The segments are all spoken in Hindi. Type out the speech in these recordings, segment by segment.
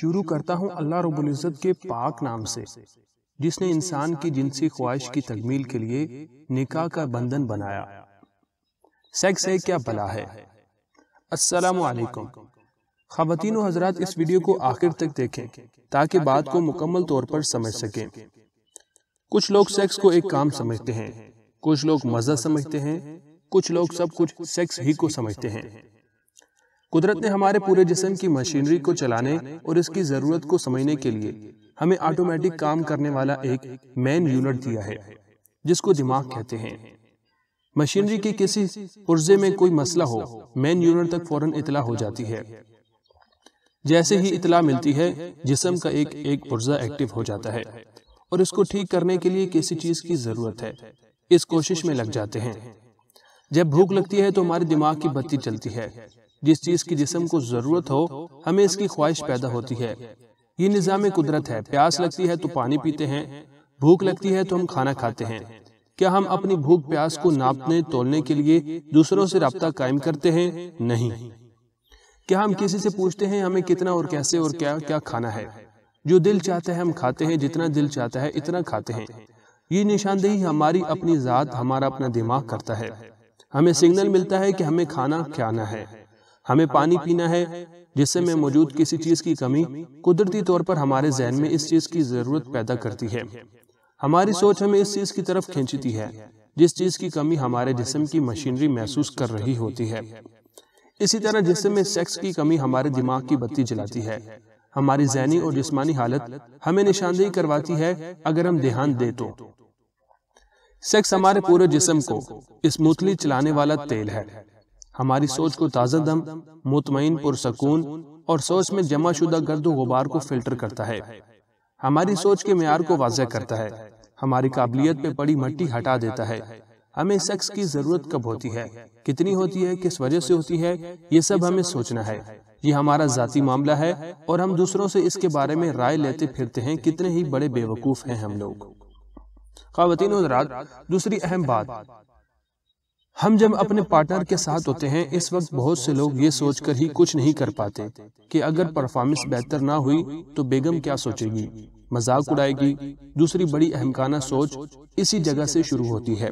शुरू करता हूँ अल्लाह रबुल्ज़त के पाक नाम से जिसने इंसान की जिनसी ख्वाहिश की तकमील के लिए निकाह का बंधन बनाया सेक्स है क्या बला है असलकुम खातिन हजरात इस वीडियो को आखिर तक देखें ताकि बात को मुकम्मल तौर पर समझ सकें कुछ लोग सेक्स को एक काम समझते हैं कुछ लोग मज़ा समझते हैं कुछ लोग सब कुछ सेक्स ही को समझते हैं कुदरत ने हमारे पूरे जिसम की मशीनरी को चलाने और इसकी ज़रूरत को समझने के लिए हमें ऑटोमेटिक काम करने वाला एक मेन यूनिट दिया है जिसको दिमाग कहते हैं मशीनरी के किसी पुर्जे में कोई मसला हो मेन यूनिट तक फौरन इतला हो जाती है जैसे ही इतला मिलती है जिसम का एक एक पुर्जा एक्टिव हो जाता है और इसको ठीक करने के लिए किसी चीज की जरूरत है इस कोशिश में लग जाते हैं जब भूख लगती है तो हमारे दिमाग की बत्ती चलती है जिस चीज की जिसम को जरूरत हो हमें इसकी ख्वाहिश पैदा होती है ये निज़ाम कुदरत है प्यास लगती है तो पानी पीते हैं भूख लगती है तो हम खाना खाते हैं क्या हम अपनी भूख प्यास को नापने तोलने के लिए दूसरों से रबता कायम करते हैं नहीं क्या हम किसी से पूछते हैं हमें कितना और कैसे और क्या क्या खाना है जो दिल चाहता है हम खाते हैं जितना दिल चाहता है इतना खाते हैं ये निशानदेही हमारी अपनी ज़ात हमारा अपना दिमाग करता है हमें सिग्नल मिलता है कि हमें खाना खाना है हमें पानी पीना है जिससे में मौजूद किसी चीज की कमी कुदरती तौर पर हमारे जहन में इस चीज की जरूरत पैदा करती है हमारी सोच हमें इस चीज की तरफ खींचती है जिस चीज की कमी हमारे जिसम की मशीनरी महसूस कर रही होती है इसी तरह जिसम में सेक्स की कमी हमारे दिमाग की बत्ती जलाती है हमारी जहनी और जिसमानी हालत हमें निशानदेही करवाती है अगर हम ध्यान दे तो।, तो सेक्स हमारे पूरे जिसम को स्मूथली चलाने वाला तेल है हमारी सोच को ताज़ा दम मुतमिन पुरसकून और सोच में जमा शुदा गर्द गुबार को फिल्टर करता है हमारी सोच के मैार को वाजह करता है हमारी काबिलियत में पड़ी मट्टी हटा देता है हमें सेक्स की जरूरत कब होती है कितनी होती है किस वजह से होती है ये सब हमें सोचना है ये हमारा जाती मामला है और हम दूसरों से इसके बारे में राय लेते फिरते हैं कितने ही बड़े बेवकूफ हैं हम लोग खातिन दूसरी अहम बात हम जब अपने पार्टनर के साथ होते हैं इस वक्त बहुत से लोग ये सोचकर ही कुछ नहीं कर पाते कि अगर परफॉर्मेंस बेहतर ना हुई तो बेगम क्या सोचेगी मजाक उड़ाएगी दूसरी बड़ी अहमकाना सोच इसी जगह से शुरू होती है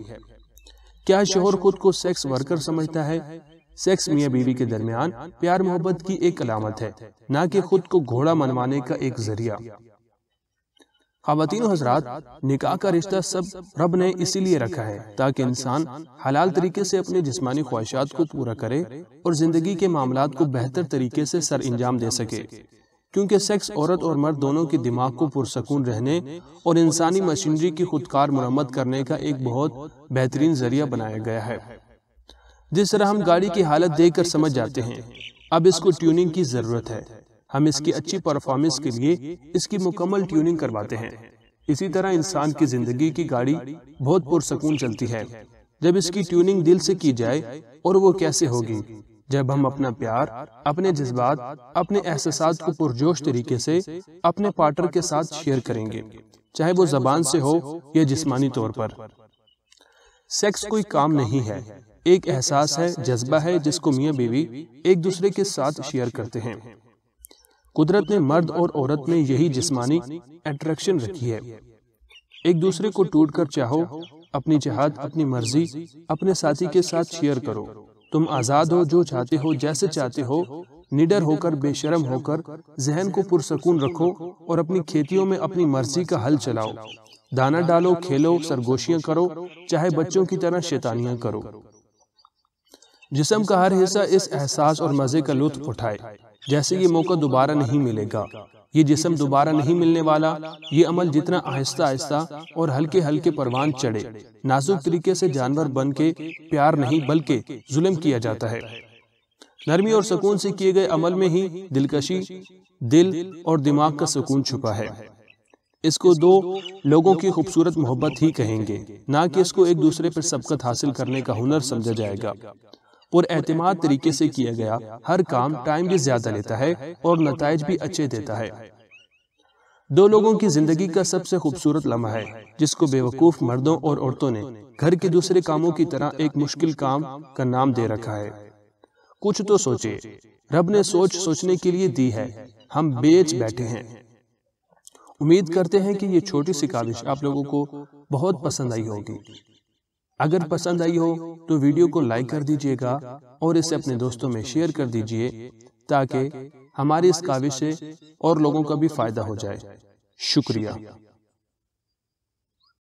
क्या शोहर खुद को सेक्स वर्कर समझता है सेक्स मियाँ बीवी के दरमियान प्यार मोहब्बत की एक अलामत है न कि खुद को घोड़ा मनवाने का एक जरिया खातन हजरात निकाह का रिश्ता सब रब ने इसीलिए रखा है ताकि इंसान हलाल तरीके से अपने जिस्मानी ख्वाहिशात को पूरा करे और जिंदगी के मामला को बेहतर तरीके से सर अंजाम दे सके क्योंकि सेक्स औरत और मर्द दोनों के दिमाग को पुरसकून रहने और इंसानी मशीनरी की खुदकार मरम्मत करने का एक बहुत बेहतरीन जरिया बनाया गया है जिस तरह हम गाड़ी की हालत देख समझ जाते हैं अब इसको ट्यूनिंग की ज़रूरत है हम इसकी अच्छी परफॉर्मेंस के लिए इसकी मुकम्मल ट्यूनिंग करवाते हैं इसी तरह इंसान की जिंदगी की गाड़ी बहुत पुरसकून चलती है जब इसकी ट्यूनिंग दिल से की जाए और वो कैसे होगी जब हम अपना प्यार अपने जज्बात अपने एहसास को पुरजोश तरीके से अपने पार्टनर के साथ शेयर करेंगे चाहे वो जबान से हो या जिस्मानी तौर पर सेक्स कोई काम नहीं है एक एहसास है जज्बा है जिसको मियाँ बीवी एक दूसरे के साथ शेयर करते हैं कुदरत ने मर्द और औरत में यही जिस्मानी अट्रैक्शन रखी है एक दूसरे को टूट कर चाहो अपनी चाहत अपनी मर्जी अपने साथी के साथ शेयर करो तुम आजाद हो जो चाहते हो जैसे चाहते हो निडर होकर बेशरम होकर जहन को पुरसकून रखो और अपनी खेतियों में अपनी मर्जी का हल चलाओ दाना डालो खेलो सरगोशियां करो चाहे बच्चों की तरह शैतानियां करो जिसम का हर हिस्सा इस एहसास और मजे का लुत्फ उठाए जैसे ये मौका दोबारा नहीं मिलेगा ये जिसम दोबारा नहीं मिलने वाला ये अमल जितना आहिस्ता आहिस्ता और हल्के हल्के परवान चढ़े नाजुक तरीके से जानवर बन के प्यार नहीं बल्कि जुल्म किया जाता है नरमी और सुकून से किए गए अमल में ही दिलकशी दिल और दिमाग का सुकून छुपा है इसको दो लोगों की खूबसूरत मोहब्बत ही कहेंगे ना कि इसको एक दूसरे पर सबकत हासिल करने का हुनर समझा जाएगा पुरमाद तरीके से किया गया हर काम टाइम भी ज्यादा लेता है और नतज भी अच्छे देता है दो लोगों की जिंदगी का सबसे खूबसूरत लम्हा है जिसको बेवकूफ मर्दों और औरतों ने घर के दूसरे कामों की तरह एक मुश्किल काम का नाम दे रखा है कुछ तो, तो सोचे रब ने सोच सोचने के लिए दी है हम बेच बैठे हैं उम्मीद करते हैं कि ये छोटी सी काविश आप लोगों को बहुत पसंद आई होगी अगर पसंद आई हो तो, तो वीडियो को लाइक कर दीजिएगा और इसे अपने दोस्तों में शेयर कर दीजिए ताकि हमारी इस काविश से और लोगों का भी फायदा हो जाए शुक्रिया